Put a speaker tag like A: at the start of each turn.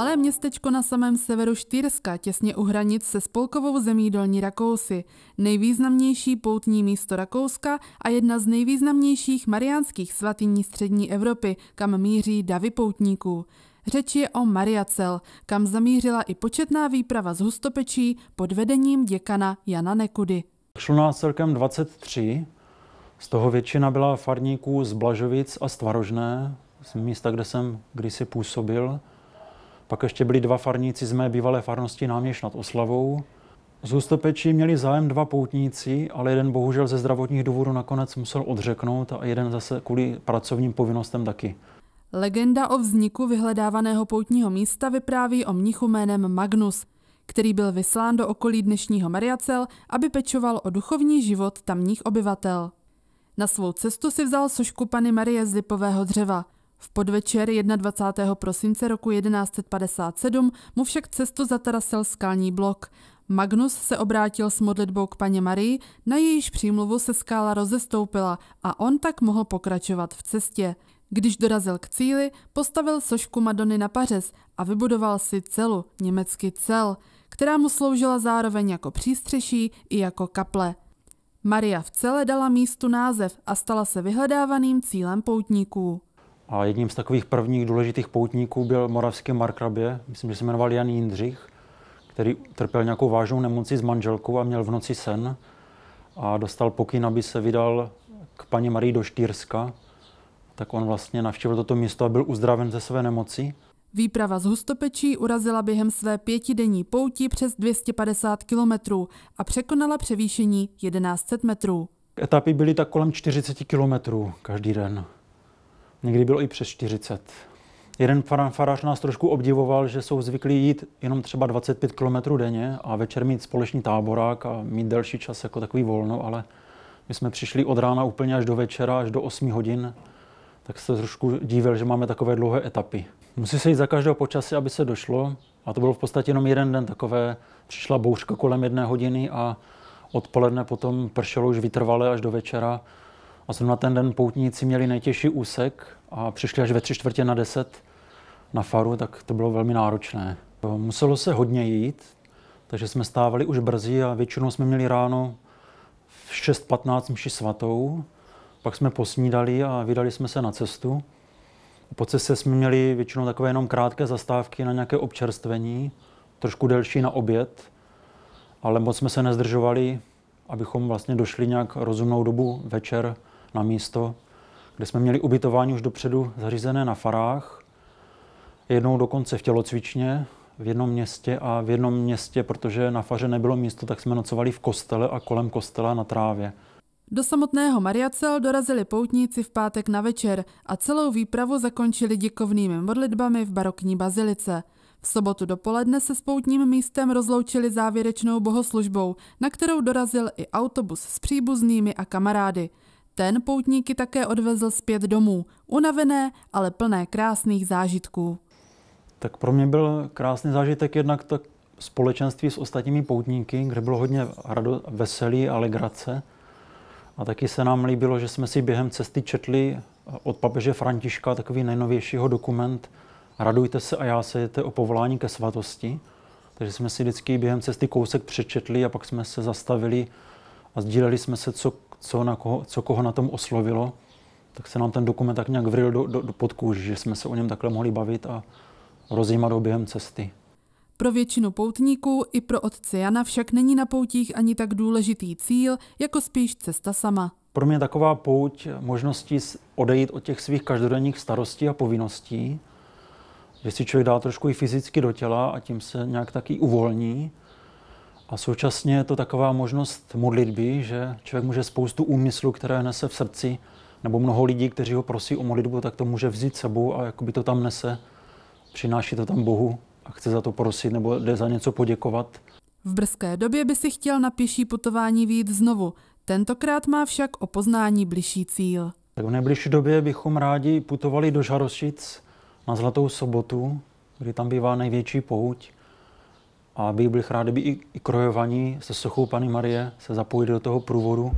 A: Malé městečko na samém severu Štýrska, těsně u hranic se spolkovou zemí Dolní Rakousy, nejvýznamnější poutní místo Rakouska a jedna z nejvýznamnějších mariánských svatyní střední Evropy, kam míří davy poutníků. Řeč je o Mariacel, kam zamířila i početná výprava z Hustopečí pod vedením děkana Jana Nekudy.
B: Šlo nás celkem 23, z toho většina byla farníků z Blažovic a Stvarožné, z místa, kde jsem kdysi působil. Pak ještě byli dva farníci z mé bývalé farnosti náměš nad Oslavou. Z Hustopečí měli zájem dva poutníci, ale jeden bohužel ze zdravotních důvodů nakonec musel odřeknout a jeden zase kvůli pracovním povinnostem taky.
A: Legenda o vzniku vyhledávaného poutního místa vypráví o mnichu jménem Magnus, který byl vyslán do okolí dnešního Mariacel, aby pečoval o duchovní život tamních obyvatel. Na svou cestu si vzal sošku Pany Marie z lipového dřeva – v podvečer 21. prosince roku 1157 mu však cestu zatarasil skalní blok. Magnus se obrátil s modlitbou k paně Marii, na jejíž přímluvu se skála rozestoupila a on tak mohl pokračovat v cestě. Když dorazil k cíli, postavil sošku Madony na pařez a vybudoval si celu, německy cel, která mu sloužila zároveň jako přístřeší i jako kaple. Maria v cele dala místu název a stala se vyhledávaným cílem poutníků.
B: A jedním z takových prvních důležitých poutníků byl moravský markrabě, myslím, že se jmenoval Jan Jindřich, který trpěl nějakou vážnou nemocí s manželkou a měl v noci sen a dostal pokyn, aby se vydal k paní Marii do Štýrska. Tak on vlastně navštívil toto město a byl uzdraven ze své nemoci.
A: Výprava z Hustopečí urazila během své pětidenní pouti přes 250 kilometrů a překonala převýšení 1100 metrů.
B: Etapy byly tak kolem 40 kilometrů každý den. Někdy bylo i přes 40. Jeden farář nás trošku obdivoval, že jsou zvyklí jít jenom třeba 25 km denně a večer mít společný táborák a mít delší čas jako takový volno, ale my jsme přišli od rána úplně až do večera, až do 8 hodin, tak se trošku díval, že máme takové dlouhé etapy. Musí se jít za každého počasí, aby se došlo. A to bylo v podstatě jenom jeden den takové. Přišla bouřka kolem jedné hodiny a odpoledne potom pršelo už vytrvale až do večera. A zrovna ten den poutníci měli nejtěžší úsek a přišli až ve tři čtvrtě na deset na faru, tak to bylo velmi náročné. Muselo se hodně jít, takže jsme stávali už brzy a většinou jsme měli ráno v 6.15 mši svatou. Pak jsme posnídali a vydali jsme se na cestu. Po cestě jsme měli většinou takové jenom krátké zastávky na nějaké občerstvení, trošku delší na oběd, ale moc jsme se nezdržovali, abychom vlastně došli nějak rozumnou dobu večer na místo, kde jsme měli ubytování už dopředu zařízené na farách, jednou dokonce v tělocvičně, v jednom městě a v jednom městě, protože na faře nebylo místo, tak jsme nocovali v kostele a kolem kostela na trávě.
A: Do samotného Mariacel dorazili poutníci v pátek na večer a celou výpravu zakončili děkovnými modlitbami v barokní bazilice. V sobotu dopoledne se s poutním místem rozloučili závěrečnou bohoslužbou, na kterou dorazil i autobus s příbuznými a kamarády. Ten poutníky také odvezl zpět domů, unavené, ale plné krásných zážitků.
B: Tak pro mě byl krásný zážitek jednak to společenství s ostatními poutníky, kde bylo hodně rado, veselí a legrace. A taky se nám líbilo, že jsme si během cesty četli od papeže Františka takový nejnovějšího dokument Radujte se a já se jete o povolání ke svatosti. Takže jsme si vždycky během cesty kousek přečetli a pak jsme se zastavili a sdíleli jsme se, co co, na koho, co koho na tom oslovilo, tak se nám ten dokument tak nějak vril do, do, do podkůže, že jsme se o něm takhle mohli bavit a rozjímat ho během cesty.
A: Pro většinu poutníků i pro otce Jana však není na poutích ani tak důležitý cíl, jako spíš cesta sama.
B: Pro mě taková pouť možností odejít od těch svých každodenních starostí a povinností, že si člověk dá trošku i fyzicky do těla a tím se nějak taky uvolní a současně je to taková možnost modlitby, že člověk může spoustu úmyslů, které nese v srdci, nebo mnoho lidí, kteří ho prosí o modlitbu, tak to může vzít sebou a jakoby to tam nese, přináší to tam Bohu a chce za to prosit nebo jde za něco poděkovat.
A: V brzké době by si chtěl na pěší putování výjít znovu. Tentokrát má však o poznání bližší cíl.
B: Tak v nejbližší době bychom rádi putovali do Žarošic na Zlatou sobotu, kdy tam bývá největší pouť. A bych byl rád, kdyby i, i krojovaní se sochou Pany Marie se zapojili do toho průvodu.